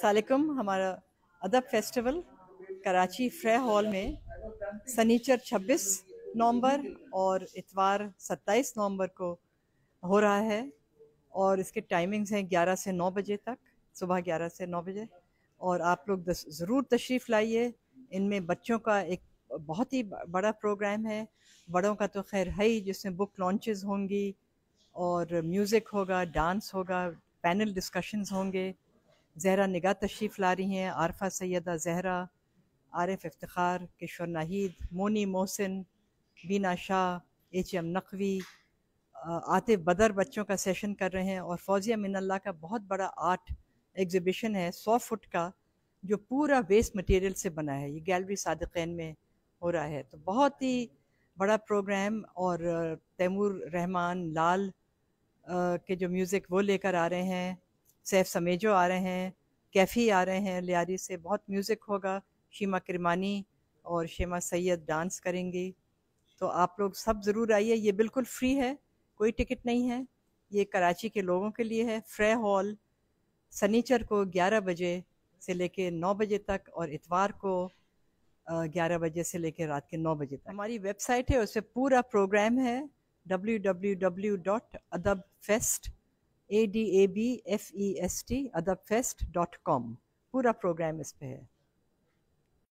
सालकुम हमारा अदब फेस्टिवल कराची फ्रे हॉल में सनीचर 26 नवंबर और इतवार 27 नवंबर को हो रहा है और इसके टाइमिंग्स हैं 11 से 9 बजे तक सुबह 11 से 9 बजे और आप लोग ज़रूर तशरीफ़ लाइए इनमें बच्चों का एक बहुत ही बड़ा प्रोग्राम है बड़ों का तो खैर है ही जिसमें बुक लॉन्चेस होंगी और म्यूज़िक होगा डांस होगा पैनल डिस्कशंस होंगे जहरा निगाह तशरीफ़ ला रही हैं आरफा सैदा जहरा आरफ इफ्तार किशोर नाहिद मोनी मोहसिन बीना शाह एच एम नकवी आतिफ बदर बच्चों का सेशन कर रहे हैं और फौजिया मिनल्ला का बहुत बड़ा आर्ट एग्ज़िबिशन है सौ फुट का जो पूरा वेस्ट मटेरियल से बना है ये गैलरी सदक़ैन में हो रहा है तो बहुत ही बड़ा प्रोग्राम और तैमूर रहमान लाल के जो म्यूज़िक वो लेकर आ रहे हैं सैफ समेजो आ रहे हैं कैफ़ी आ रहे हैं लियारी से बहुत म्यूज़िक होगा शीमा किरमानी और शेमा सैयद डांस करेंगी तो आप लोग सब ज़रूर आइए ये बिल्कुल फ्री है कोई टिकट नहीं है ये कराची के लोगों के लिए है फ्रे हॉल सनीचर को 11 बजे से लेके 9 बजे तक और इतवार को 11 बजे से लेके रात के 9 बजे तक हमारी वेबसाइट है उस पर पूरा प्रोग्राम है W W W dot Adab fest A D A B F E S T Adab fest dot com पूरा प्रोग्राम इस पे है